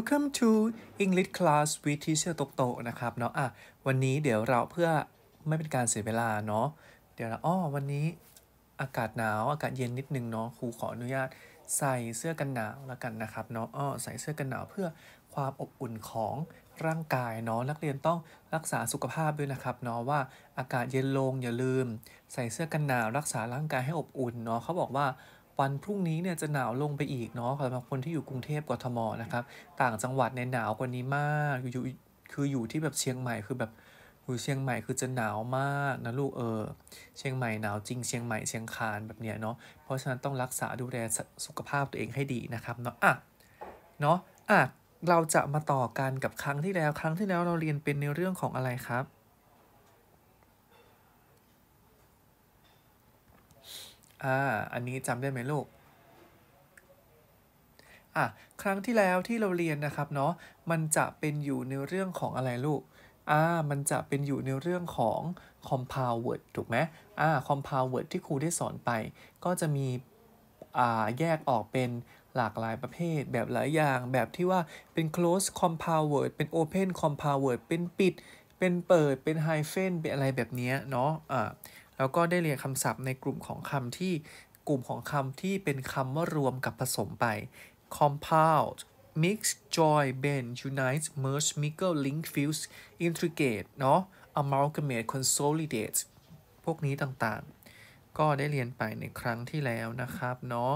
Welcome to English class with teacher ต k โตนะครับเนาะอ่ะวันนี้เดี๋ยวเราเพื่อไม่เป็นการเสียเวลาเนาะเดี๋ยวเราอ้อวันนี้อากาศหนาวอากาศเย็นนิดนึงเนาะครูขออนุญาตใส่เสื้อกันหนาวแล้วกันนะครับเนาะอ้อใส่เสื้อกันหนาวเพื่อความอบอุ่นของร่างกายเนาะนักเรียนต้องรักษาสุขภาพด้วยนะครับเนาะว่าอากาศเย็นลงอย่าลืม ใส่เสื้อกันหนาวรักษาร่างกายให้อบอุ่นเนาะเขาบอกว่าวันพรุ่งนี้เนี่ยจะหนาวลงไปอีกเนาะสำหรับคนที่อยู่กรุงเทพกทมนะครับ ต่างจังหวัดในหนาวกว่านี้มากอยู่คืออยู่ที่แบบเชียงใหม่คือแบบอยู่เชียงใหม่คือจะหนาวมากนะลูกเออ เชียงใหม่หนาวจริงเชียงใหม่เชียงคานแบบเนี้ยเนาะ เพราะฉะนั้นต้องรักษาดูแลสุขภาพตัวเองให้ดีนะครับเนาะ อ่ะ เนาะ อ่ะ เราจะมาต่อกันกับครั้งที่แล้วครั้งที่แล้วเราเรียนเป็นในเรื่องของอะไรครับอ่า อันนี้จำได้ไหมลูก อ่ะครั้งที่แล้วที่เราเรียนนะครับเนาะ มันจะเป็นอยู่ในเรื่องของอะไรลูก อ่า มันจะเป็นอยู่ในเรื่องของ compound word ถูกไหมอ่า compound word ที่ครูได้สอนไป ก็จะมี อ่า แยกออกเป็นหลากหลายประเภทแบบหลายอย่าง แบบที่ว่าเป็น close compound word เป็น open compound word เป็นปิด เป็นเปิด เป็น hyphen เป็นอะไรแบบนี้เนาะ อ่าแล้วก็ได้เรียนคำศัพท์ในกลุ่มของคำที่กลุ่มของคำที่เป็นคำว่ารวมกับผสมไป compound mix j o i n bend unite merge mingle link fuse integrate เนาะ amalgamate consolidate พวกนี้ต่างๆ ก็ได้เรียนไปในครั้งที่แล้วนะครับเนาะ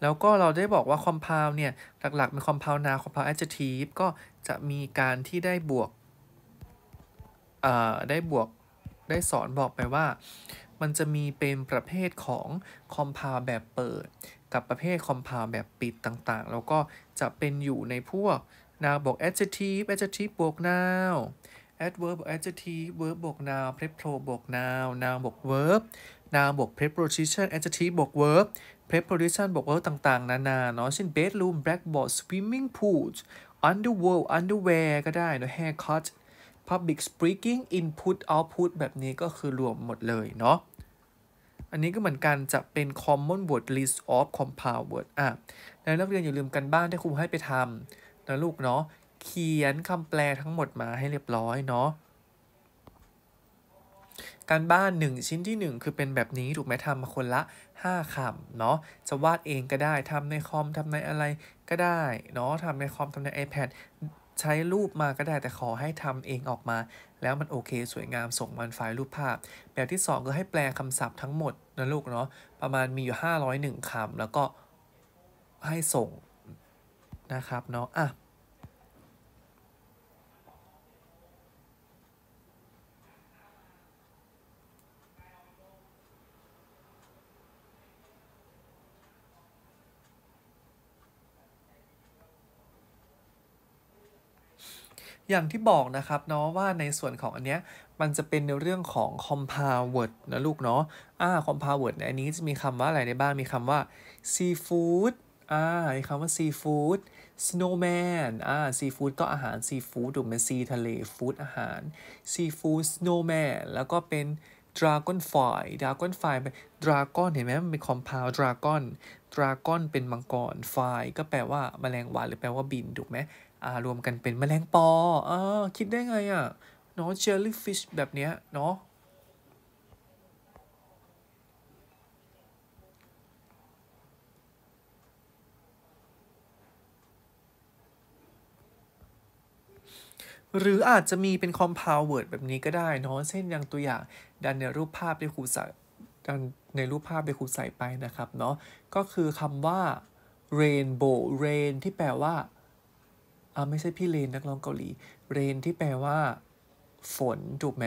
แล้วก็เราได้บอกว่า compound เนี่ย หลักๆเป็น compound นา u n compound adjective ก็จะมีการที่ได้บวกได้บวกได้สอนบอกไปว่า มันจะมีเป็นประเภทของคอมพาแบบเปิด กับประเภทคอมพาแบบปิดต่างๆ แล้วก็จะเป็นอยู่ในพวกนาบอก adjective adjective บวก noun adverb adjective verb บวก noun prepro บวก noun noun บวก verb noun บวก preposition adjective บวก verb preposition บวก verb ต่างๆ นานาเนาะ เช่น bedroom blackboard swimming pool underworld underwear ก็ได้เนาะ haircut Public Speaking Input Output แบบนี้ก็คือรวมหมดเลยเนาะ อันนี้ก็เหมือนกันจะเป็น Common Word List of Compound Word อ่ะนักเรียนอย่าลืมกันบ้านที่ครูให้ไปทำนะลูกเนาะ เขียนคำแปลทั้งหมดมาให้เรียบร้อยเนาะ การบ้าน 1 ชิ้นที่ 1 คือเป็นแบบนี้ถูกไหมทำมาคนละ 5คำเนาะ จะวาดเองก็ได้ทำในคอมทำในอะไรก็ได้เนาะทำในคอมทำใน iPad ใช้รูปมาก็ได้แต่ขอให้ทำเองออกมา แล้วมันโอเค สวยงามส่งมันไฟล์รูปภาพ แบบที่2คือให้แปลคำศัพท์ทั้งหมดนะลูกเนาะประมาณมีอยู่ 501 คำ แล้วก็ ให้ส่งนะครับเนาะอ่ะอย่างที่บอกนะครับเนาะว่าในส่วนของอันเนี้ยมันจะเป็นในเรื่องของ compound word นะลูกเนาะอ่า compound word อันนี้จะมีคำว่าอะไรได้บ้างมีคำว่า seafood อ่ามีคำว่า seafood snowman อ่า seafood ก็อาหาร seafood ถูกไหม sea ทะเล food อาหาร seafood snowman แล้วก็เป็น dragon fly dragon fly เป็น dragon เห็นไหมมันเป็น compound dragon dragon เป็นมังกร fly ก็แปลว่าแมลงวันหรือแปลว่าบินถูกไหม่ารวมกันเป็นแมลงปอเออคิดได้ไงอะ่ะเนาะเจลลี่ฟิช แบบเนี้ยเนาะหรืออาจจะมีเป็นคอม p o u เวิร์ดแบบนี้ก็ได้เนาะเช่นอย่างตัวอย่าง ดันในรูปภาพที่ครูใส่ ดันในรูปภาพที่ครูใส่ไปนะครับเนาะก็คือคำว่า rainbow rain ที่แปลว่าอ่าไม่ใช่พี่เลนนักร้องเกาหลี เรนที่แปลว่า ฝนถูกไหม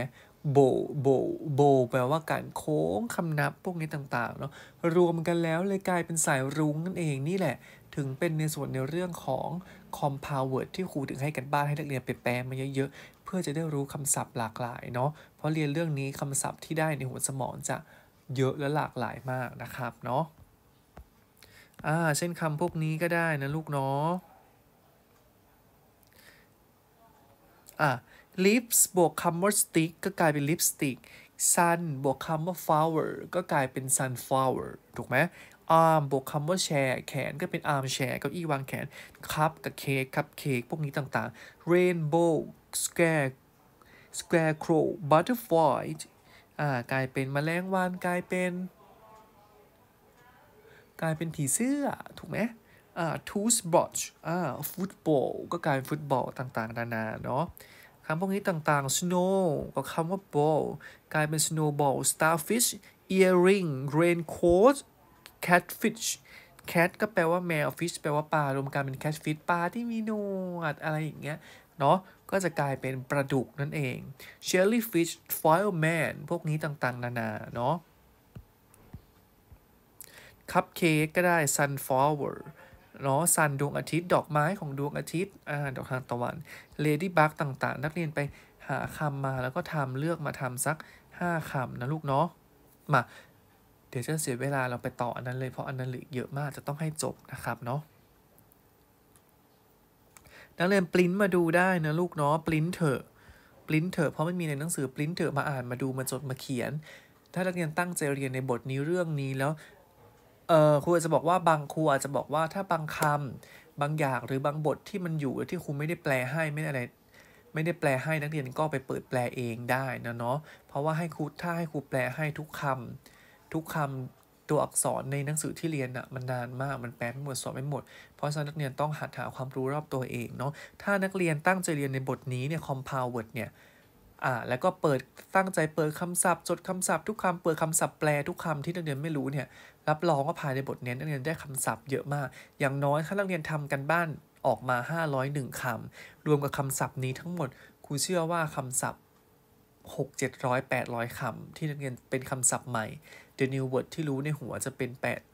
โบโบโบแปลว่าการโค้งคำนับพวกนี้ต่างๆเนาะรวมกันแล้วเลยกลายเป็นสายรุ้งนั่นเองนี่แหละ ถึงเป็นในส่วนในเรื่องของ compound word ที่ครูถึงให้กันบ้านให้นักเรียนไปแปลมาเยอะๆเพื่อจะได้รู้คำศัพท์หลากหลายเนาะเพราะเรียนเรื่องนี้คำศัพท์ที่ได้ในหัวสมองจะเยอะและหลากหลายมากนะครับเนาะอ่าเช่นคำพวกนี้ก็ได้นะลูกเนาะอ่า lips บวกคำว่า stick ก็กลายเป็น lipstick sun บวกคำว่า flower ก็กลายเป็น sunflower ถูกไหม arm บวกคำว่า share แขนก็เป็น arm share เก้าอี้วางแขน cup กับ cake cup cake พวกนี้ต่างๆ rainbow square s u a r e c r o w butterfly อ่ากลายเป็นแมลงวันกลายเป็น กลายเป็นผีเสื้อถูกไหมทูสบอชอ่าฟุตบอลก็กลายเป็นฟุตบอลต่างๆนานา เนาะคำพวกนี้ต่างๆ snow ก็คำว่า ball กลายเป็น snowball starfish earring raincoat catfish cat ก็แปลว่าแมว fish แปลว่าปลา รวมกันเป็น catfish ปลาที่มีหนวด อะไรอย่างเงี้ย เนาะ ก็จะกลายเป็นปลาดุกนั่นเอง jellyfish fireman พวกนี้ต่างๆ นานาเนาะ cupcake ก็ได้ sunflower เนาะซันดวงอาทิตย์ ดอกไม้ของดวงอาทิตย์ อ่าดอกทานตะวันเลดี้บักต่างๆ นักเรียนไปหาคำมาแล้วก็ทำเลือกมาทำสัก 5คำนะลูกเนาะมาเดี๋ยวจะเสียเวลาเราไปต่ออันนั้นเลยเพราะอันนั้นเหลือเยอะมากจะต้องให้จบนะครับเนาะนักเรียนปริ้นมาดูได้นะลูกเนาะปริ้นเถอะปริ้นเถอะเพราะมันมีในหนังสือปริ้นเถอะมาอ่านมาดูมาจดมาเขียน ถ้านักเรียนตั้งใจเรียนในบทนี้เรื่องนี้แล้วเอ่อครูอาจจะบอกว่าบางครูอาจจะบอกว่าถ้าบางคำบางอย่างหรือบางบทที่มันอยู่ที่ครูไม่ได้แปลให้ไม่อะไร ไม่ได้แปลให้นักเรียนก็ไปเปิดแปลเองได้นะเนาะเพราะว่าให้ครูถ้าให้ครูแปลให้ทุกคำ ทุกคำตัวอักษรในหนังสือที่เรียนอะมันนานมากมันแปลไม่หมดสอนไม่หมด เพราะฉะนั้นนักเรียนต้องหัดหาความรู้รอบตัวเองเนาะถ้านักเรียนตั้งใจเรียนในบทนี้เนี่ย c o m p o u n ว w ร์ d เนี่ยอ่าแล้วก็เปิดตั้งใจเปิดคำศัพท์จดคำศัพท์ทุกคำ เปิดคำศัพท์แปลทุกคำที่นักเรียนไม่รู้เนี่ย รับรองว่าภายในบทเนี้ยนักเรียนได้คำศัพท์เยอะมาก อย่างน้อยถ้านักเรียนทำกันบ้านออกมา 501คำรวมกับคำศัพท์นี้ทั้งหมดครูเชื่อว่าคำศัพท์ 6 700 800คำที่นักเรียนเป็นคำศัพท์ใหม่ The new word ที่รู้ในหัวจะเป็น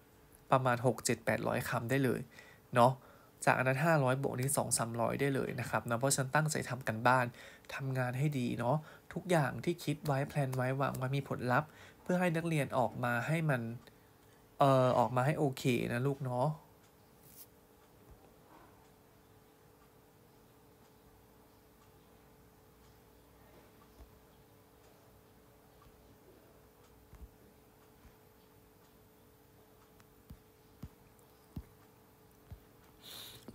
8 ประมาณ 6 7 800คำได้เลย เนาะจากอันนั้น500บวกนี้2 300 ได้เลยนะครับนะเพราะฉันตั้งใจทำกันบ้านทำงานให้ดีเนาะทุกอย่างที่คิดไว้ แพลนไว้วางไว้มีผลลัพธ์เพื่อให้นักเรียนออกมาให้มันเอ่อออกมาให้โอเคนะลูกเนาะ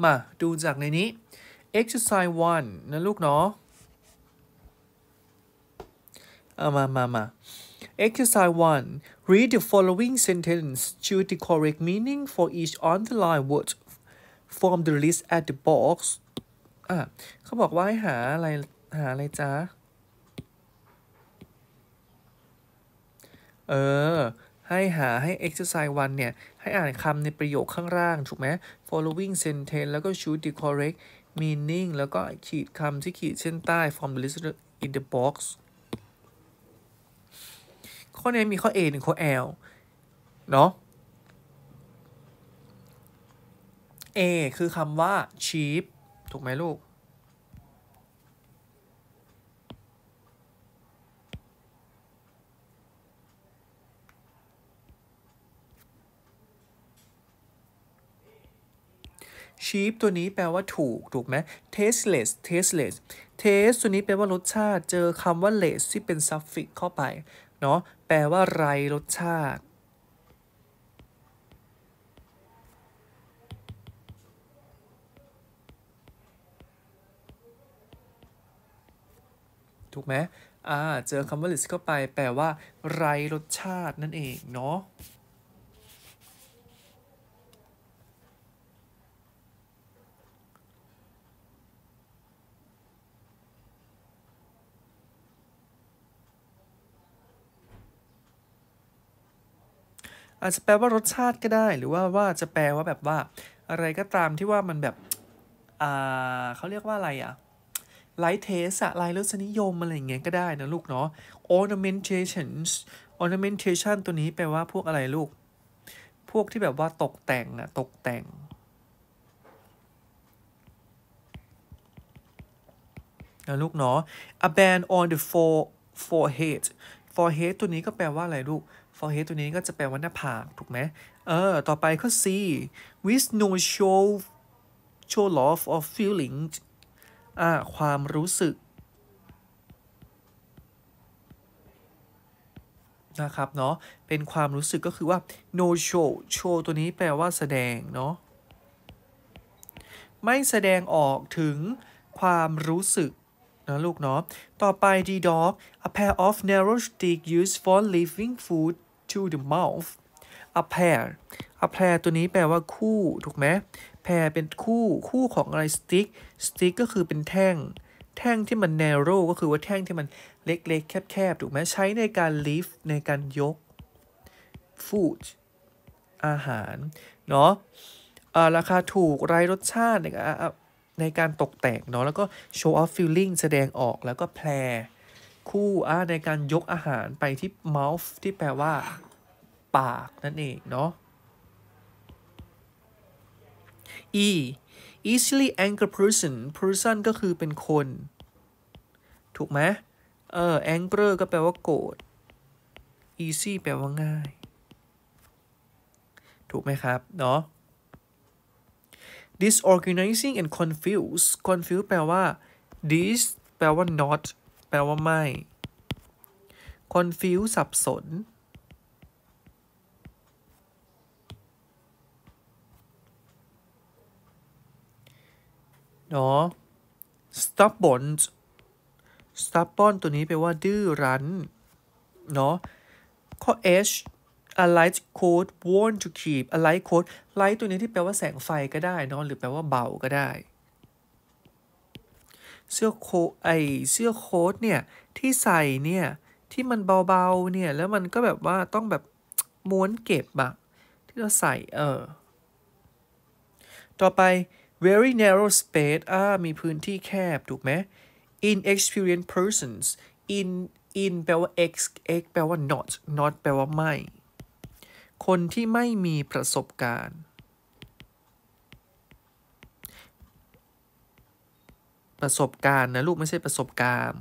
มาดูจากในนี้ exercise 1นะลูกเนาะ เอามามามา exercise 1 read the following sentence choose the correct meaning for each underlined word from the list at the box อ่ะเขาบอกว่าให้หาอะไรหาอะไรจ้า เออให้หาให้ exercise 1 เนี่ย ให้อ่านคำในประโยคข้างล่าง ถูกไหม following sentence แล้วก็ choose the correct meaning แล้วก็ขีดคำที่ขีดเส้นใต้ from the list in the box ข้อนี้มีข้อ A หนึ่งข้อ L เนาะ A คือคำว่า cheap ถูกไหมลูกชีฟตัวนี้แปลว่าถูก ถูกไหม tasteless tasteless taste ตัวนี้แปลว่ารสชาติ เจอคำว่า less ที่เป็น suffix เข้าไป เนาะแปลว่าไรรสชาติ ถูกไหมอ่า เจอคำว่า less เข้าไป แปลว่า ไรรสชาติ นั่นเองเนาะอาจจะแปลว่ารสชาติก็ได้หรือว่าว่าจะแปลว่าแบบว่าอะไรก็ตามที่ว่ามันแบบ อ่าเขาเรียกว่าอะไรอ่ะไลท์เทสอะไลท์รสนิยมอะไรอย่างเงี้ยก็ได้นะลูกเนาะ ornamentations ornamentation ตัวนี้แปลว่าพวกอะไรลูก พวกที่แบบว่าตกแต่งอะตกแต่งนะลูกเนาะ a band on the four forehead forehead ตัวนี้ก็แปลว่าอะไรลูก forehead ตัวนี้ก็จะแปลว่าหน้าผากถูกไหม เออ ต่อไปข้อ C with no show show love o f feeling อ่าความรู้สึกนะครับเนาะ เป็นความรู้สึกก็คือว่า no show show ตัวนี้แปลว่าแสดงเนาะ ไม่แสดงออกถึงความรู้สึกนะลูกเนาะ ต่อไป D dog a pair of narrow stick used for leaving food to the mouth a pair a pair ตัวนี้แปลว่าคู่ ถูกไหม pair เป็นคู่คู่ของอะไร stick stick ก็คือเป็นแท่ง แท่งที่มัน narrow ก็คือว่าแท่งที่มันเล็กๆ แคบๆ ถูกไหมใช้ในการ lift ในการยก food อาหาร เนาะราคาถูกไร้รสชาติในการตกแต่งเนาะแล้วก็ show off feeling แสดงออกแล้วก็แพรคู่ในการยกอาหารไปที่ mouth ที่แปลว่าปากนั่นเองเนาะ e easily anger person person ก็คือเป็นคน ถูกไหมเออ anger ก็แปลว่าโกรธ easy แปลว่าง่าย ถูกไหมครับเนาะ disorganizing and confuse confuse แปลว่า dis แปลว่า not แปลว่าไม่ confuse สับสน เนาะ stubborn stubborn ตัวนี้แปลว่า ดื้อ รั้น เนาะ ข้อ h a light c o d e w a r n to keep a light c o d e light ตัวนี้ที่แปลว่าแสงไฟก็ได้เนาะหรือแปลว่าเบา ก็ได้เสื้อโคไอเสื้อโค้ทเนี่ย ที่ใส่เนี่ย ที่มันเบาๆเนี่ย แล้วมันก็แบบว่าต้องแบบม้วนเก็บอะที่เราใส่ เออ ต่อไป very narrow space อ่ามีพื้นที่แคบ ถูกไหม inexperienced persons in in แปลว่า ex ex แปลว่า not not แปลว่าไม่ คนที่ไม่มีประสบการณ์ประสบการณ์นะ ลูกไม่ใช่ประสบการณ์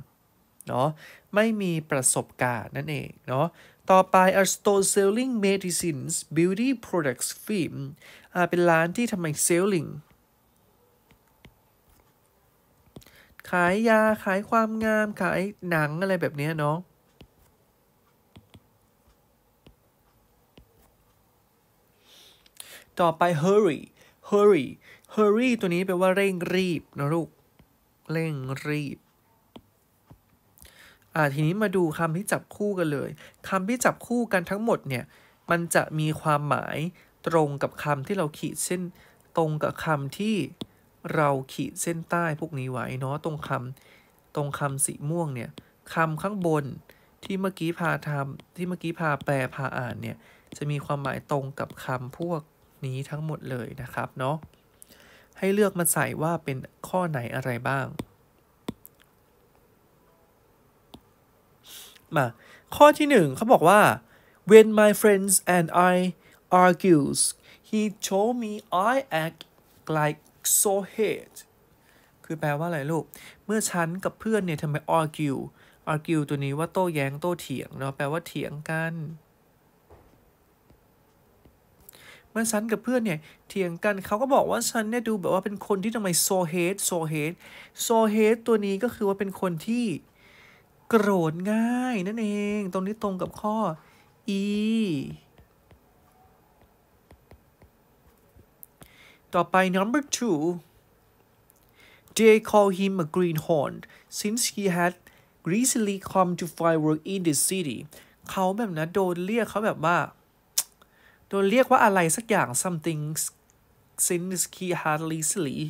เนาะไม่มีประสบการณ์ นั่นเองเนาะต่อไป a store selling medicines beauty products film อ่าเป็นร้านที่ทำไม selling ขายยาขายความงามขายหนัง อะไรแบบนี้เนาะต่อไป hurry hurry hurry ตัวนี้แปลว่าเร่งรีบนะลูกเร่งรีบอ่าทีนี้มาดูคำที่จับคู่กันเลยคำที่จับคู่กันทั้งหมดเนี่ย มันจะมีความหมายตรงกับคำที่เราขีดเส้นตรงกับคำที่เราขีดเส้นใต้พวกนี้ไว้เนาะ ตรงคำตรงคำสีม่วงเนี่ยคำข้างบนที่เมื่อกี้พาทำที่เมื่อกี้พาแปลพาอ่านเนี่ย จะมีความหมายตรงกับคำพวกนี้ทั้งหมดเลยนะครับเนาะให้เลือกมาใส่ว่าเป็นข้อไหนอะไรบ้าง มา ข้อที่หนึ่งเขาบอกว่า when my friends and I argues he told me I act like so hate คือแปลว่าอะไรลูก เมื่อฉันกับเพื่อนเนี่ยทำไม argue argue ตัวนี้ว่าโต้แย้งโต้เถียง เนาะแปลว่าเถียงกันมื่อฉันกับเพื่อนเนี่ยเถียงกันเขาก็บอกว่าฉันเนี่ยดูแบบว่าเป็นคนที่ทำไมโซเฮดโซเฮดโซเฮดตัวนี้ก็คือว่าเป็นคนที่โกรธง่าย นั่นเองตรงนี้ตรงกับข้อ e ต่อไป number two they call him a greenhorn since he had recently come to find work in the city เขาแบบนะโดนเรียกเขาแบบว่าโดยเรียกว่าอะไร สักอย่าง something since he hardly sleep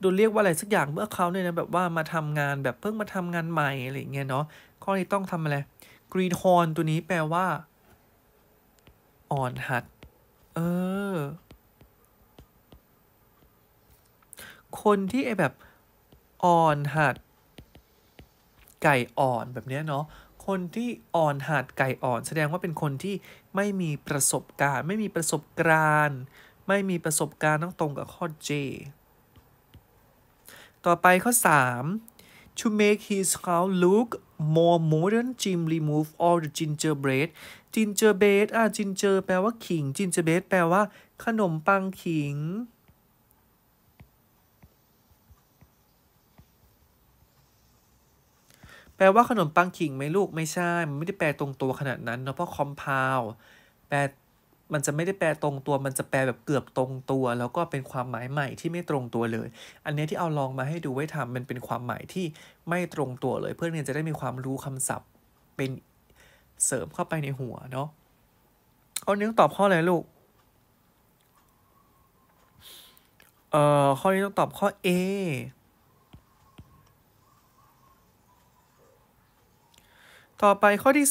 โดยเรียกว่าอะไรสักอย่างเมื่อเขาเนี่ยนะแบบว่ามาทำงานแบบเพิ่งมาทำงานใหม่อะไรเงี้ยเนาะข้อนี้ต้องทำอะไร green horn ตัวนี้แปลว่าอ่อน หัดเออ คนที่ ไอแบบ อ่อนหัด ไก่อ่อน แบบเนี้ยเนาะ คนที่อ่อนหัดไก่อ่อน แสดงว่าเป็นคนที่ไม่มีประสบการณ์ ไม่มีประสบการณ์ ไม่มีประสบการณ์ต้องตรงกับ ข้อ J ต่อไปข้อ 3 to make his house look more modern Jim remove all the gingerbread gingerbread อ่ะ ginger แปลว่าขิง gingerbread แปลว่าขนมปังขิงแปลว่าขนมปังขิงไหมลูกไม่ใช่ มันไม่ได้แปลตรงตัวขนาดนั้นเนาะเพราะคอมเพลแปลมันจะไม่ได้แปลตรงตัว มันจะแปลแบบเกือบตรงตัว แล้วก็เป็นความหมายใหม่ที่ไม่ตรงตัวเลย อันนี้ที่เอาลองมาให้ดูไว้ทำมันเป็นความหมายที่ไม่ตรงตัวเลย เพื่อนเรียนจะได้มีความรู้คำศัพท์เป็นเสริมเข้าไปในหัวเนาะเอานี้ต้องตอบข้ออะไรลูกเอ่อข้อนี้ต้องตอบข้อ A ต่อไปข้อที่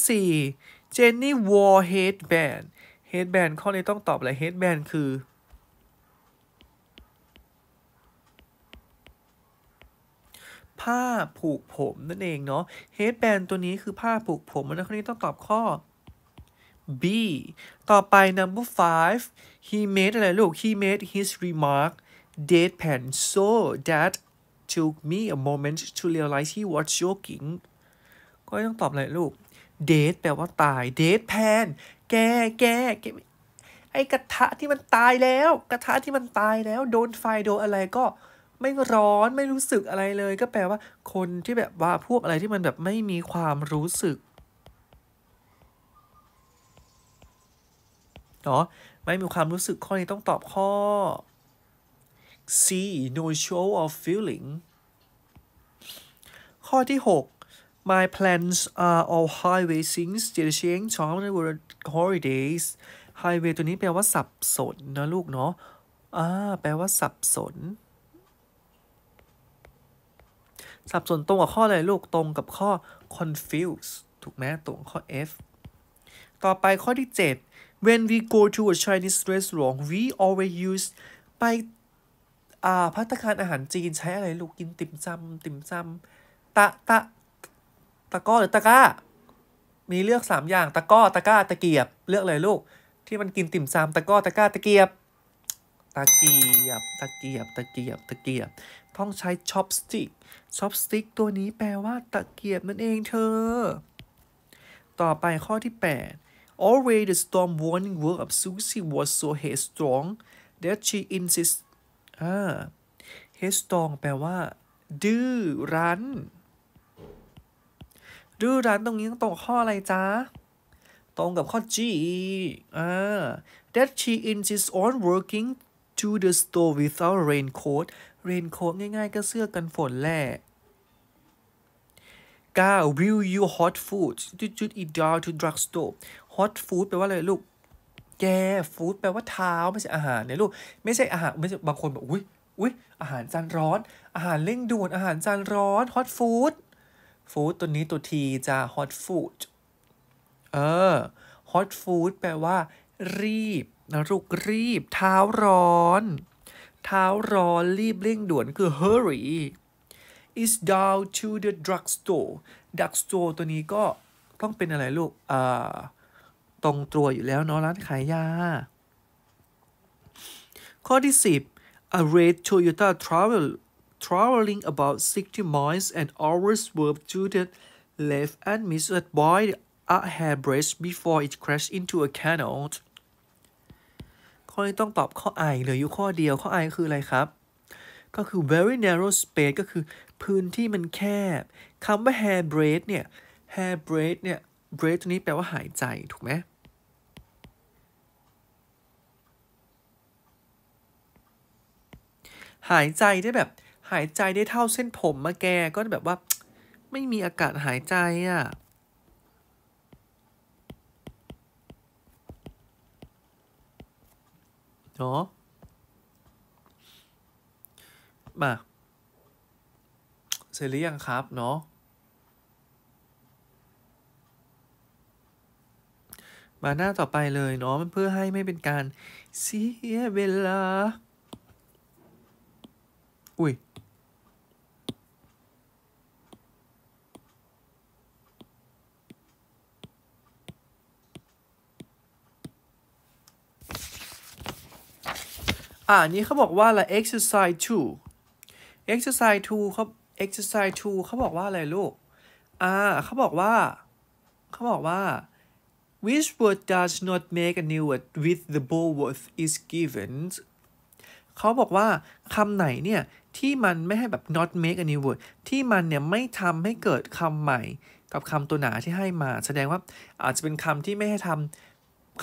4 Jenny wore headband headband ข้อนี้ต้องตอบอะไร headband คือ ผ้าผูกผมนั่นเองเนาะ headband ตัวนี้คือผ้าผูกผมนะข้อนี้ต้องตอบข้อ B ต่อไป number five he made อะไรลูก he made his remark deadpan so that took me a moment to realize he was joking ก็ต้องตอบอะไรลูกเดทแปลว่าตายเดทแพนแกแกแกไอกระทะที่มันตายแล้ว กระทะที่มันตายแล้ว โดนไฟโดนอะไรก็ไม่ร้อนไม่รู้สึกอะไรเลย ก็แปลว่าคนที่แบบว่าพวกอะไรที่มันแบบไม่มีความรู้สึกเนาะไม่มีความรู้สึกข้อนี้ต้องตอบข้อ C no show of feeling ข้อที่ 6 My plans are all highway things เจริญเชียงชอบใน world holidays highway ตัวนี้แปลว่าสับสนนะลูกเนาะ อ่า แปลว่าสับสน สับสนตรงกับข้ออะไรลูก ตรงกับข้อ confuse ถูกไหม ตรงข้อ F ต่อไปข้อที่ 7 when we go to a Chinese restaurant we always use ไป อ่า พัตคารอาหารจีน ใช้อะไรลูกกินติ่มซำติ่มซำตะ ตะตะก้อหรือตะกร้า มีเลือก 3 อย่าง ตะก้อ ตะกร้า ตะเกียบ เลือกเลยลูก ที่มันกินติ่มซำ ตะก้อ ตะกร้า ตะเกียบ ตะเกียบ ตะเกียบ ตะเกียบ ตะเกียบ ต้องใช้ช็อปสติกช็อปสติกตัวนี้แปลว่าตะเกียบนั่นเองเธอ ต่อไปข้อที่ 8 already the storm warning word of Susie was so headstrong that she insists อ่า headstrong แปลว่าดื้อรั้นดูร้านตรงนี้ตรงข้ออะไรจ้าตรงกับข้อ G อ่า that she insists on working to the store without raincoat raincoat ง่ายๆก็เสื้อกันฝนแหละ 9. Will you hot food จุดจุด it down to drugstore hot food แปลว่าอะไรลูก แกฟู้ดแปลว่าเท้าไม่ใช่อาหารเนี่ยลูก ไม่ใช่อาหารไม่ใช่บางคนบอกอุ้ยอุ้ยอาหารจานร้อน อาหารเร่งด่วนอาหารจานร้อนฮอตฟู้ดฟู้ดตัวนี้ตัวทีจะฮอตฟู้ดเออฮอตฟู้ดแปลว่า รีบนะลูกรีบเท้าร้อนเท้าร้อน รีบ เร่งด่วนคือ hurry is down to the drugstore drugstore ตัวนี้ก็ต้องเป็นอะไรลูกเอ่อตรงตัวอยู่แล้วเนาะร้านขายยา ข้อที่ 10 a red Toyota Travel traveling about 60 miles an hour's w e r e d to the left and missed it by a hairbreadth before it crashed into a canal ข้อนี้ต้องตอบข้ออเหลืออยู่ข้อเดียว ข้อไอคืออะไรครับ ก็คือ very narrow space ก็คือพื้นที่มันแคบ คำว่า hairbreadth เนี่ย hairbreadth เนี่ย breath ตัวนี้แปลว่าหายใจ ถูกไหม หายใจได้แบบหายใจได้เท่าเส้นผมมาแกก็แบบว่าไม่มีอากาศหายใจอะ่ะ เนาะมา เสร็จหรือยังครับ เนาะมาหน้าต่อไปเลยเนาะมันเพื่อให้ไม่เป็นการเสียเวลา อุ้ยอ่านี้เขาบอกว่าอะไร exercise two exercise two เขา exercise two เขาบอกว่าอะไรลูก อ่าเขาบอกว่า เขาบอกว่า which word does not make a new word with the boldwords is given เขาบอกว่าคำไหนเนี่ย ที่มันไม่ให้แบบ not make a new word ที่มันเนี่ยไม่ทำให้เกิดคำใหม่ กับคำตัวหนาที่ให้มา แสดงว่าอาจจะเป็นคำที่ไม่ให้ทำ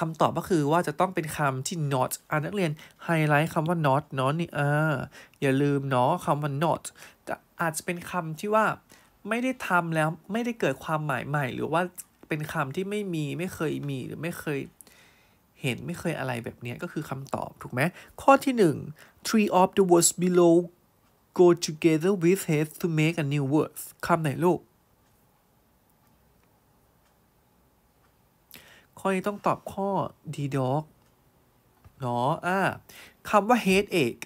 คำตอบก็คือว่าจะต้องเป็นคำที่ not อ่านักเรียน ไฮไลท์คำว่า not เนาะนี่อ่าอย่าลืมเนาะคำว่า not จะอาจจะเป็นคำที่ว่าไม่ได้ทำแล้วไม่ได้เกิดความหมายใหม่ หรือว่าเป็นคำที่ไม่มีไม่เคยมีหรือไม่เคยเห็นไม่เคยอะไรแบบนี้ก็คือคำตอบถูกไหมข้อที่ 1 three of the words below go together with h a s to make a new word คำไหนลูกข้อนี้ต้องตอบข้อ D ็อกเนาะอ่าคำว่า headache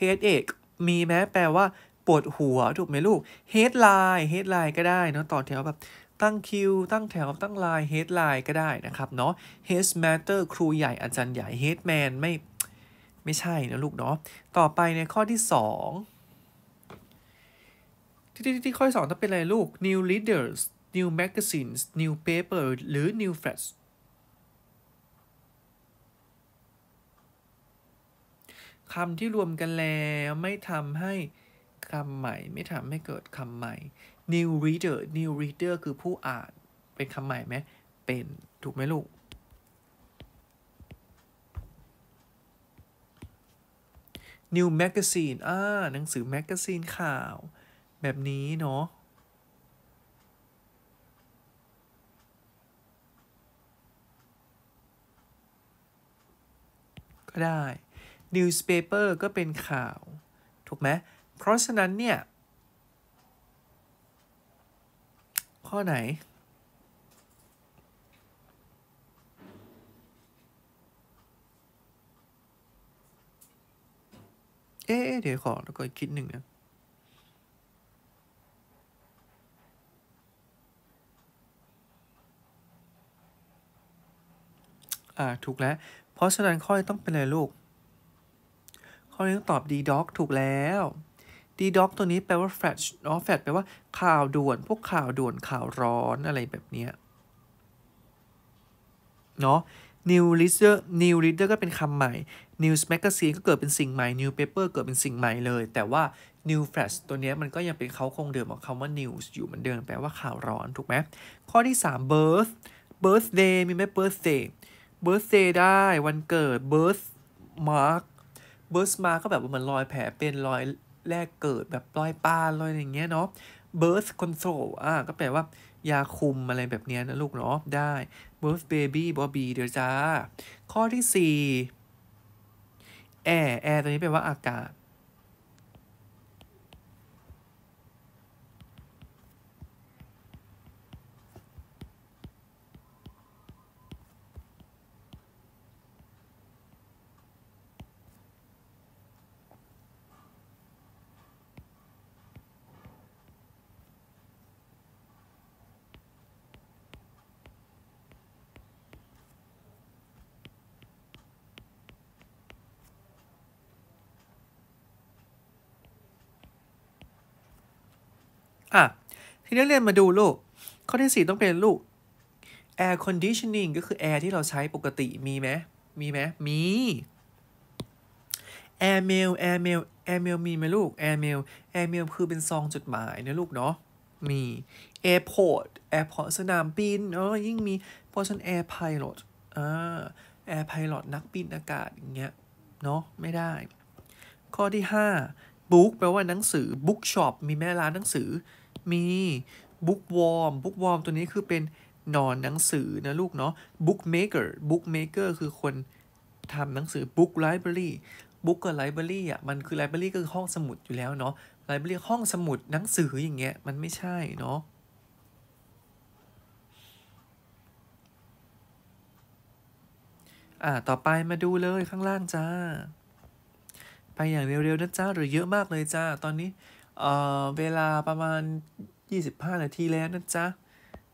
headache มีไหมแปลว่า ปวดหัวถูกไหมลูก headline headline ก็ได้เนาะต่อแถวแบบ ตั้งคิว ตั้งแถวตั้งไลน์ headline ก็ได้นะครับเนาะ head matter ครูใหญ่อาจารย์ใหญ่ headman ไม่ไม่ใช่นะลูกเนาะต่อไปในข้อที่2ที่ที่ที่ข้อที่สองต้องเป็นอะไรลูก new leaders new magazines new paper หรือ new facts คำที่รวมกันแล้วไม่ทำให้คำใหม่ไม่ทำให้เกิดคำใหม่ new reader new reader คือผู้อ่าน เป็นคำใหม่ไหมเป็นถูกไหมลูก new magazine อ่าหนังสือแมกกาซีนข่าว แบบนี้เนาะก็ได้ newspaper ก็เป็นข่าว ถูกไหมเพราะฉะนั้นเนี่ย ข้อไหน เอ๊ะเดี๋ยวขอแล้วก็คิดหนึ่งนะอ่าถูกแล้ว เพราะฉะนั้นข้อต้องเป็นอะไรลูกข้อนี้ต้องตอบ d ็อกถูกแล้ว d ็อกตัวนี้แปลว่า f ฟ a s h อ๋อแฟช s แปลว่าข่าวด่วน พวกข่าวด่วนข่าวร้อนอะไรแบบเนี้ยเนาะ new l e a d e r new l e a d e r ก็เป็นคำใหม่ news magazine ก็เกิดเป็นสิ่งใหม่ new paper เกิดเป็นสิ่งใหม่เลย แต่ว่า new flash ตัวนี้มันก็ยังเป็นเขาคงเดิมของคำว่า news อยู่เหมือนเดิมแปลว่าข่าวร้อนถูกไหมข้อที่ 3 birth birthday มีไหม birthday birthday ได้วันเกิด birth mark เบิร์สมา ก็แบบเหมือนรอยแผลเป็นรอยแรกเกิดแบบรอยป้ารอยอย่างเงี้ยเนาะเบิร์สคอนโซลอ่า ก็แปลว่ายาคุมอะไรแบบเนี้ยนะลูกเนาะได้เบิร์สเบบี้บอบีเดี๋ยวจ้า ข้อที่สี่แอร์แอร์ตัวนี้แปลว่าอากาศทีนี้เรียนมาดูลูก ข้อที่ 4 ต้องเป็นลูก air conditioning ก็คือแอร์ที่เราใช้ปกติมีไหม มีไหม มี air mail air mail air mail มีไหมลูก air mail air mail คือเป็นซองจดหมายนะลูกเนาะ มี airport airport สนามบินเออยิ่งมี person air pilot อ่า air pilot นักบินอากาศอย่างเงี้ย เนาะ ไม่ได้ ข้อที่ 5 book แปลว่าหนังสือ bookshop มีแม่ร้านหนังสือมีบุ๊กวอร์มบุ๊กวอร์มตัวนี้คือเป็นนอนหนังสือนะลูกเนาะบุ๊กเมเกอร์บุ๊กเมเกอร์คือคนทำหนังสือบุ๊กไลบรารีบุ๊กกับไลบรารีอ่ะ มันคือไลบรารีก็คือห้องสมุดอยู่แล้วเนาะไลบรารีห้องสมุดหนังสืออย่างเงี้ย มันไม่ใช่เนาะ อ่า ต่อไปมาดูเลยข้างล่างจ้า ไปอย่างเร็วๆ นะจ้าหรือเยอะมากเลยจ้า ตอนนี้เอ่อเวลาประมาณ 25 นาทีแล้วนะจ๊ะ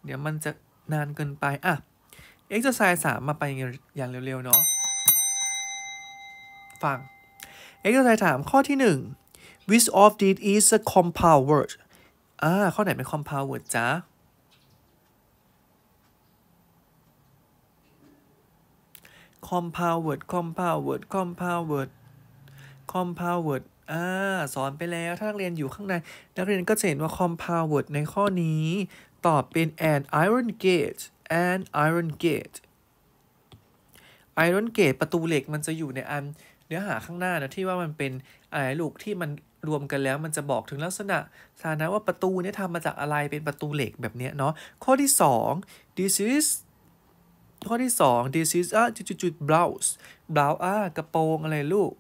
เดี๋ยวมันจะนานเกินไป อ่ะ exercise 3มาไปอย่างเร็วๆ เนาะ ฟัง exercise 3ข้อที่ 1 which of these is a compound word อ่าข้อไหนเป็น compound word จ๊ะคอมพาวเวิร์ดคอมพาวเวิร์ดคอมพาวเวิร์ดคอมพาวเวิร์ดอ่าสอนไปแล้วถ้านักเรียนอยู่ข้างใน นักเรียนก็จะเห็นว่า compound word ในข้อนี้ ตอบเป็น an iron gate an iron gate iron gate ประตูเหล็กมันจะอยู่ในอันเนื้อหาข้างหน้านะที่ว่ามันเป็นอะไรลูกที่มันรวมกันแล้วมันจะบอกถึงลักษณะฐานะว่าประตูเนี่ยทำมาจากอะไรเป็นประตูเหล็กแบบเนี้ยเนาะข้อที่ 2 this is ข้อที่ 2 this is จุดจุดๆ blouse blouse อ่กระโปรงอะไรลูก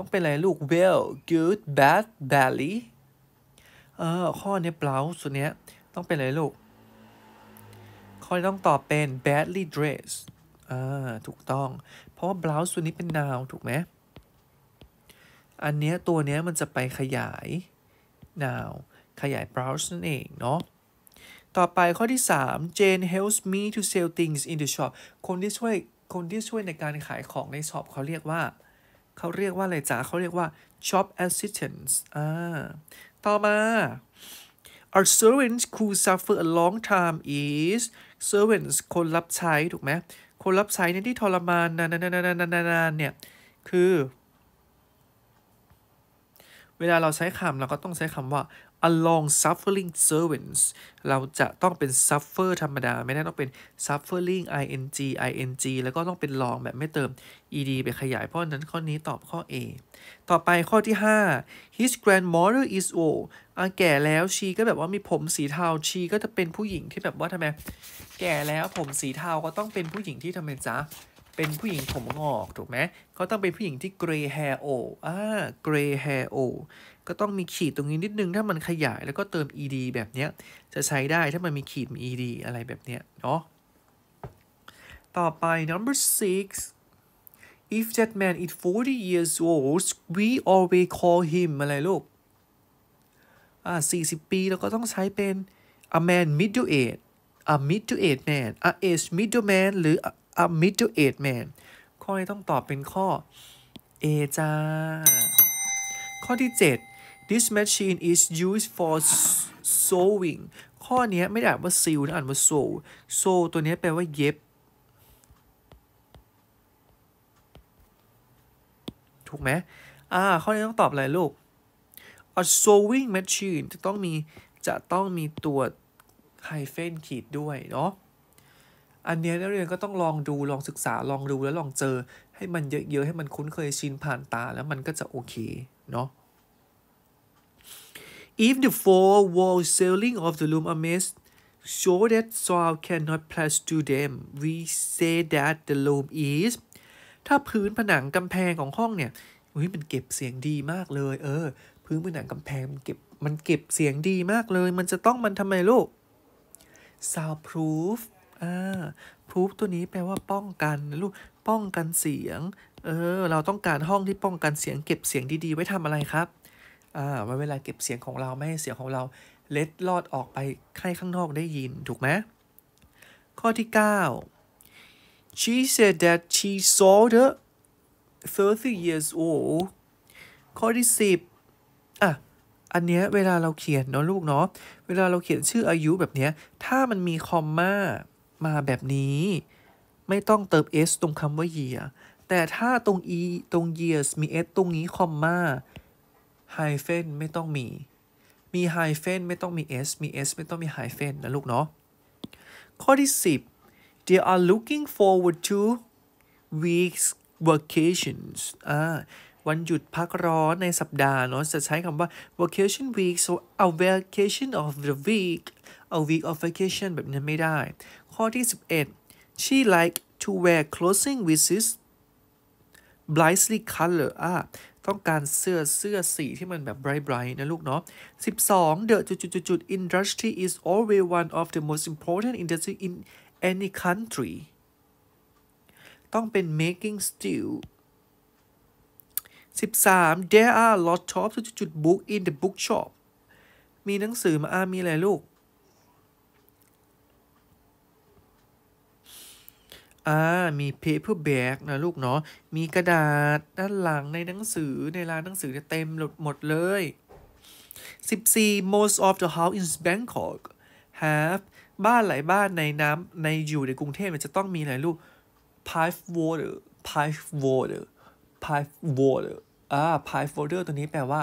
ต้องเป็นอะไรลูก well good bad badly เออข้อนี้เปล่าสุดเนี้ยต้องเป็นอะไรลูก ข้อนี้ต้องตอบเป็น badly dressed อ่าถูกต้อง เพราะว่า blouse ตัวนี้เป็น noun ถูกไหม อันเนี้ยตัวเนี้ยมันจะไปขยาย noun ขยาย blouse นั่นเองเนาะ ต่อไปข้อที่ 3 Jane helps me to sell things in the shop คนที่ช่วยคนที่ช่วยในการขายของในช็อปเขาเรียกว่าเขาเรียกว่าอะไรจ๊ะ เขาเรียกว่า job assistance อ่า ต่อมา our servants who suffer a long time is servants คนรับใช้ ถูกไหม คนรับใช้ในที่ทรมานนานๆๆๆเนี่ย คือ เวลาเราใช้คำเราก็ต้องใช้คำว่า along suffering servants เราจะต้องเป็น suffer ธรรมดา ไม่ได้ต้องเป็น suffering ing ing แล้วก็ต้องเป็น long แบบไม่เติม ed ไปขยาย เพราะนั้นข้อนี้ตอบข้อ A ต่อไปข้อที่ 5 his grandmother is old อาแก่แล้วชีก็แบบว่ามีผมสีเทาชีก็จะเป็นผู้หญิงที่แบบว่าทำไม แก่แล้วผมสีเทาก็ต้องเป็นผู้หญิงที่ทำไมจ๊ะเป็นผู้หญิงผมงอก ถูกไหม เขาต้องเป็นผู้หญิงที่ gray hair o อ่า gray hair o ก็ต้องมีขีดตรงนี้นิดนึงถ้ามันขยายแล้วก็เติม ed แบบเนี้ย จะใช้ได้ถ้ามันมีขีดมี ed อะไรแบบเนี้ย เนาะต่อไป number six if that man is 40 years old we always call him อะไรลูก อ่า 40 ปีเราก็ต้องใช้เป็น a man middle age a middle age man a age middle man หรือ a middle aged man ข้อนี้ต้องตอบเป็นข้อ A จ้า ข้อที่ 7 this machine is used for sewing ข้อนี้ไม่ได้อ่านว่า s e a นะอ่านว่า sew sew ตัวนี้แปลว่าเย็บ ถูกไหม อ่า ข้อนี้ต้องตอบอะไรลูก a sewing machine จะต้องมีจะต้องมีตัวไฮเฟนขีดด้วยเนาะอันเนี้ยนักเรียนก็ต้องลองดู ลองศึกษา ลองดู แล้วลองเจอ ให้มันเยอะๆ ให้มันคุ้นเคยชินผ่านตาแล้วมันก็จะโอเคเนาะ If the four wall ceiling of the room are missed show that soil cannot pass to them we say that the room is ถ้าพื้นผนังกำแพงของห้องเนี่ยอุ้ยมันเก็บเสียงดีมากเลยเออ พื้นผนังกำแพงมันเก็บ มันเก็บเสียงดีมากเลย มันจะต้องมันทำไมลูก soundproof อ่า p ู o ตัวนี้แปลว่าป้องกัน ลูก ป้องกันเสียง เออ เราต้องการห้องที่ป้องกันเสียงเก็บเสียงดีๆไว้ทำอะไรครับ อ่าไว้เวลาเก็บเสียงของเรา ไม่ให้เสียงของเราเล็ดลอดออกไปให้ข้างนอกได้ยินถูกไหม ข้อที่ 9 she said that she saw the 30 years old ข้อที่10 อ่ะอันเนี้ยเวลาเราเขียนเนาะลูกเนาะ เวลาเราเขียนชื่ออายุแบบเนี้ย ถ้ามันมีคอมม่ามาแบบนี้ไม่ต้องเติม s ตรงคำว่า year แต่ถ้าตรง e ตรง years มี s ตรงนี้ คอมมา hyphen ไม่ต้องมี มี hyphen ไม่ต้องมี s มี s ไม่ต้องมี hyphen นะลูกเนาะ ข้อที่ 10 they are looking forward to weeks vacations อ่าวันหยุดพักร้อนในสัปดาห์เนาะ จะใช้คำว่า vacation week so a vacation of the week a week of vacation แบบนี้ไม่ได้ข้อที่11 she like to wear clothing which is brightly color อ่ะต้องการเสื้อเสื้อสีที่มันแบบ bright bright นะลูกเนาะ12 the จุดจุดจุดจุด industry is always one of the most important industry in any country ต้องเป็น making steel 13 there are lot of จุดจุด book in the bookshop มีหนังสือมาอามีอะไรลูกอ่ามี paper bag นะลูกเนาะ มีกระดาษด้านหลังในหนังสือในร้านหนังสือเต็มหมดเลย 14 most of the house in Bangkok have บ้านหลายบ้านในน้ำในอยู่ในกรุงเทพจะต้องมีอะไรลูก pipe water pipe water pipe water อ่า pipe water ตัวนี้แปลว่า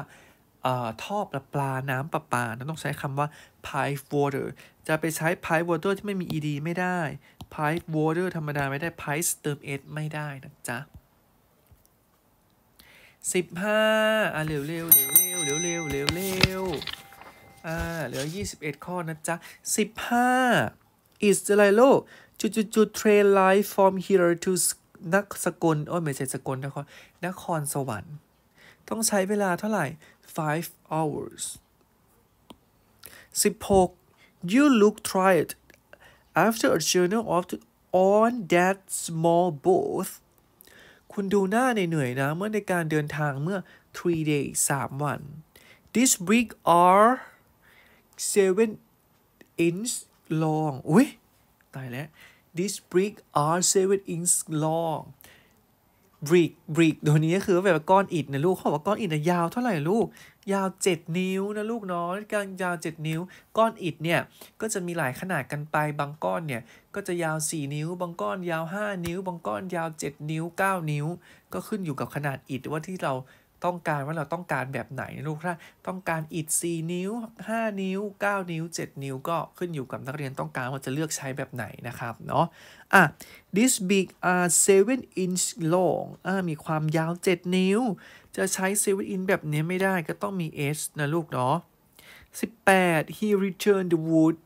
ท่อประปาน้ำประปาต้องใช้คำว่า pipe water จะไปใช้ pipe water ที่ไม่มี ed ไม่ได้ไพ์วอเตอร์ธรรมดาไม่ได้ไพ p e เติมเอดไม่ได้นะจ๊ะสิบห้าอ่ะเร็วเร็วเร็วเร็วเร็วเร็วเร็วเร็วอ่าเหลือยี่สิบเอ็ดข้อนะจ๊ะสิบห้า is the lilo จุดจุดจุด train l i f e from here to นักสกลโอ้ไม่ใช่สกลนครนครสวรรค์ต้องใช้เวลาเท่าไหร่ five hours 16 you look tired after a journal of on that small boat คุณดูหน้าเหนื่อยๆนะ เมื่อในการเดินทางเมื่อ three days 3 วัน this b r i c k are seven inch long อุ้ยตายแล้ว this brick are seven inch long brick brick ตัวนี้ก็คือแบบก้อนอิฐนะลูกเขาบอกก้อนอิฐนะยาวเท่าไหร่ลูกยาว 7 นิ้วนะลูกน้อยกลางยาว 7 นิ้ว ก้อนอิฐเนี่ยก็จะมีหลายขนาดกันไป บางก้อนเนี่ยก็จะยาว 4 นิ้วบางก้อน ยาว 5 นิ้ว บางก้อน ยาว 7 นิ้ว 9 นิ้ว ก็ขึ้นอยู่กับขนาดอิฐว่าที่เราต้องการว่าเราต้องการแบบไหนลูกถ้าต้องการอิฐ4นิ้ว 5 นิ้ว 9 นิ้ว 7 นิ้วก็ขึ้นอยู่กับนักเรียนต้องการว่าจะเลือกใช้แบบไหนนะครับเนาะอ่ะ this big are 7 inch long อ่ามีความยาว 7 นิ้วจะใช้เซเว่นอินแบบนี้ไม่ได้ก็ต้องมี S นะลูกเนาะ18 he returned the wood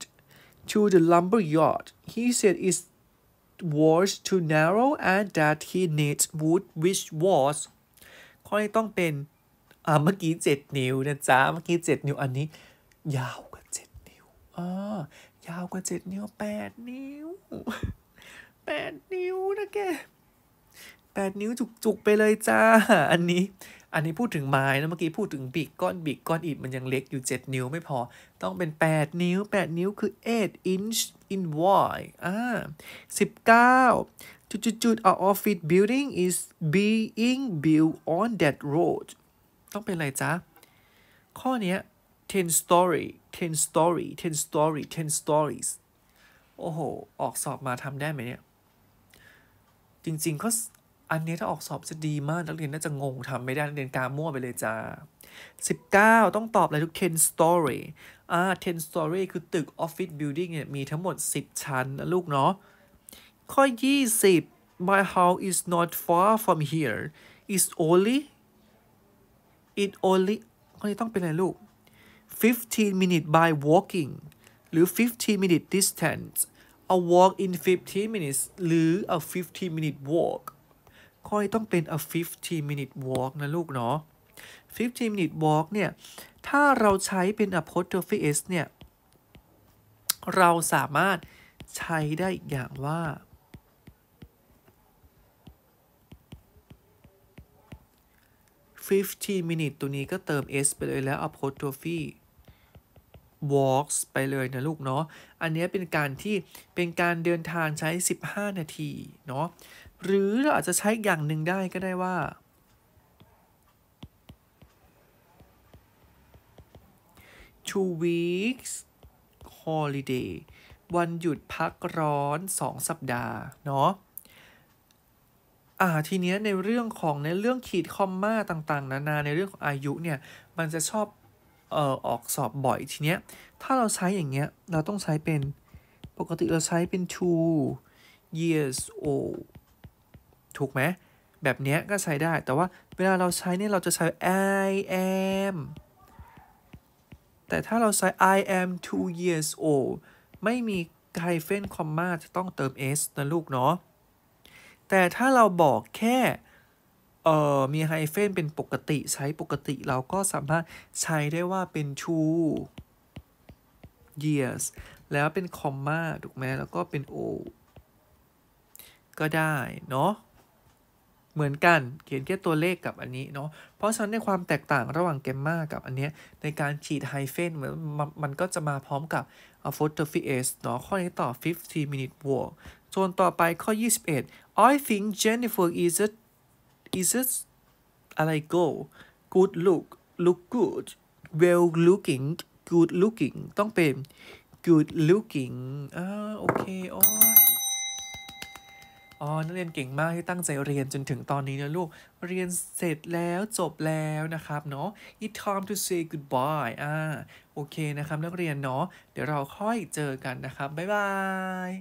to the lumber yard he said it was too narrow and that he needs wood which was ข้อนี้ต้องเป็นอ่าเมื่อกี้ 7 นิ้วนะจ๊ะเมื่อกี้ 7 นิ้วอันนี้ ยาวกว่า7นิ้วอ่ายาวกว่า7นิ้ว 8 นิ้ว 8 นิ้วนะแก 8 นิ้วจุกๆไปเลยจ้า อันนี้อันนี้พูดถึงไม้นะเมื่อกี้พูดถึงบิกก้อนบิกก้อนอิฐมันยังเล็กอยู่ 7 นิ้วไม่พอ ต้องเป็น 8 นิ้ว 8 นิ้วคือ8 inch in wide อ่า19 จุดจุดจุด our office building is being built on that road ต้องเป็นอะไรจ๊ะข้อนี้ ten story ten story ten story ten stories โอ้โห ออกสอบมาทำได้ไหมเนี่ยจริงๆข้อันนี้ถ้าออกสอบจะดีมากนักเรียนน่าจะงงทำไม่ได้นักเรียนกามั่วไปเลยจ้า19 ต้องตอบอะไรทุก10 story อ่า10 story คือตึกออฟฟิศบิลดิ่งเนี่ยมีทั้งหมด 10 ชั้นนะลูกเนาะ ข้อ 20 my house is not far from here is only it only ข้อนี้ต้องเป็นอะไรลูก15 minute by walking หรือ 15 minute distance a walk in 15 minutes หรือ a 15 minute walk ค่อยต้องเป็น a 15 minute walk นะลูกเนาะ15 minute walk เนี่ย ถ้าเราใช้เป็น apostrophe s เนี่ย เราสามารถใช้ได้อีกอย่างว่า50 minute ตัวนี้ก็เติม s ไปเลยแล้ว apostrophe walks ไปเลยนะลูกเนาะ อันนี้เป็นการที่เป็นการเดินทางใช้ 15 นาที เนาะหรือเราอาจจะใช้อย่างหนึ่งได้ก็ได้ว่า two weeks holiday วันหยุดพักร้อน 2 สัปดาห์ เนาะอ่า ทีเนี้ยในเรื่องของในเรื่องขีดคอมมาต่างๆ นานาในเรื่องของอายุเนี่ย มันจะชอบเอ่อออกสอบบ่อยทีเนี้ยถ้าเราใช้อย่างเงี้ยเราต้องใช้เป็นปกติเราใช้เป็น two years old ถูกไหมแบบนี้ก็ใช้ได้แต่ว่าเวลาเราใช้เนี่ย เราจะใช้ I am แต่ถ้าเราใช้ I am two years old ไม่มีไฮเฟนคอมมาจะต้องเติม s นะลูกเนาะแต่ถ้าเราบอกแค่เอ่อมีไฮเฟนเป็นปกติใช้ปกติเราก็สามารถใช้ได้ว่าเป็น two years แล้วเป็นคอมมาถูกไหมแล้วก็เป็น o ก็ได้เนาะเหมือนกัน เขียนแค่ตัวเลขกับอันนี้เนาะ เพราะฉะนั้นในความแตกต่างระหว่างแกมมากับอันเนี้ยในการฉีดไฮเฟนเหมือนมันก็จะมาพร้อมกับอ o ฟโ p h y สเนาะข้อนี้ต่อ50 minute walk ส่วนต่อไปข้อ 21 I think Jennifer is a is a อะไร go good look look good well looking good looking ต้องเป็น good looking อ่าโอเคอ๋ออ๋อ นักเรียนเก่งมากที่ตั้งใจเรียนจนถึงตอนนี้นะลูก เรียนเสร็จแล้ว จบแล้วนะครับเนาะ it's time to say goodbye อ่า โอเคนะครับ นักเรียนเนาะ เดี๋ยวเราค่อยเจอกันนะครับ บ๊ายบาย